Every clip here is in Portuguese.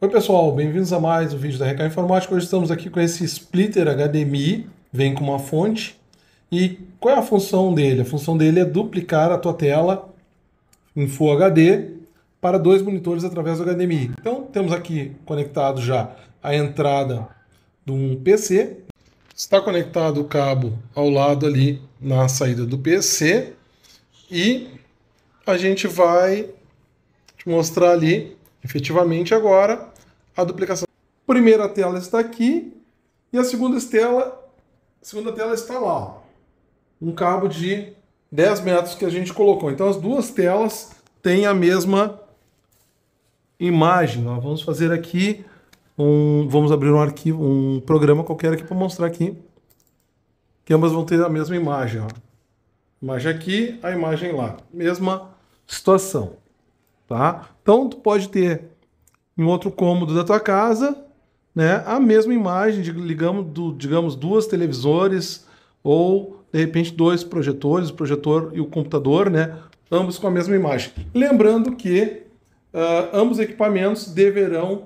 Oi pessoal, bem-vindos a mais um vídeo da Recai Informática. Hoje estamos aqui com esse splitter HDMI, vem com uma fonte. E qual é a função dele? A função dele é duplicar a tua tela em Full HD para dois monitores através do HDMI. Então temos aqui conectado já a entrada de um PC. Está conectado o cabo ao lado ali na saída do PC. E a gente vai te mostrar ali Efetivamente, agora, a duplicação. primeira tela está aqui e a segunda tela, a segunda tela está lá. Um cabo de 10 metros que a gente colocou. Então, as duas telas têm a mesma imagem. Nós vamos fazer aqui um, vamos abrir um arquivo, um programa qualquer aqui para mostrar aqui que ambas vão ter a mesma imagem, ó. Imagem aqui, a imagem lá, mesma situação tá? Então tu pode ter em outro cômodo da tua casa, né, a mesma imagem de ligamos do, digamos duas televisores ou de repente dois projetores, o projetor e o computador, né, ambos com a mesma imagem. Lembrando que uh, ambos equipamentos deverão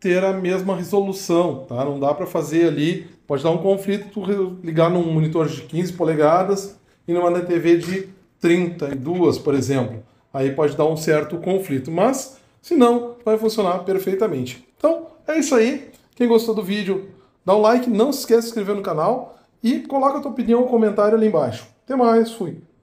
ter a mesma resolução, tá? Não dá para fazer ali, pode dar um conflito tu ligar num monitor de 15 polegadas e numa TV de 32, por exemplo. Aí pode dar um certo conflito, mas se não, vai funcionar perfeitamente. Então, é isso aí. Quem gostou do vídeo, dá um like, não se esqueça de se inscrever no canal e coloca a tua opinião, ou comentário ali embaixo. Até mais, fui!